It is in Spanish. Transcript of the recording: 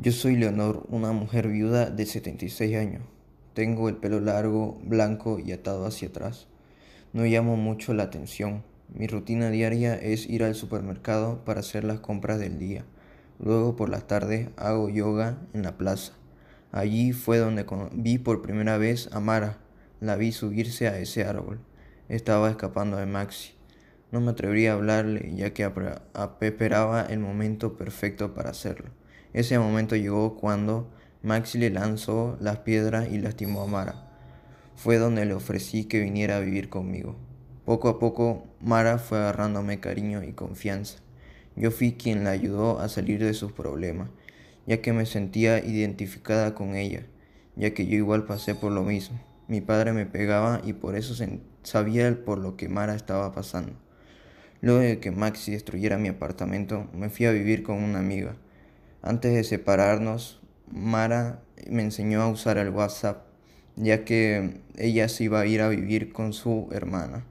Yo soy Leonor, una mujer viuda de 76 años. Tengo el pelo largo, blanco y atado hacia atrás. No llamo mucho la atención. Mi rutina diaria es ir al supermercado para hacer las compras del día. Luego por las tardes hago yoga en la plaza. Allí fue donde vi por primera vez a Mara. La vi subirse a ese árbol. Estaba escapando de Maxi. No me atrevería a hablarle ya que esperaba el momento perfecto para hacerlo. Ese momento llegó cuando Maxi le lanzó las piedras y lastimó a Mara. Fue donde le ofrecí que viniera a vivir conmigo. Poco a poco, Mara fue agarrándome cariño y confianza. Yo fui quien la ayudó a salir de sus problemas, ya que me sentía identificada con ella, ya que yo igual pasé por lo mismo. Mi padre me pegaba y por eso sabía por lo que Mara estaba pasando. Luego de que Maxi destruyera mi apartamento, me fui a vivir con una amiga. Antes de separarnos, Mara me enseñó a usar el WhatsApp, ya que ella se iba a ir a vivir con su hermana.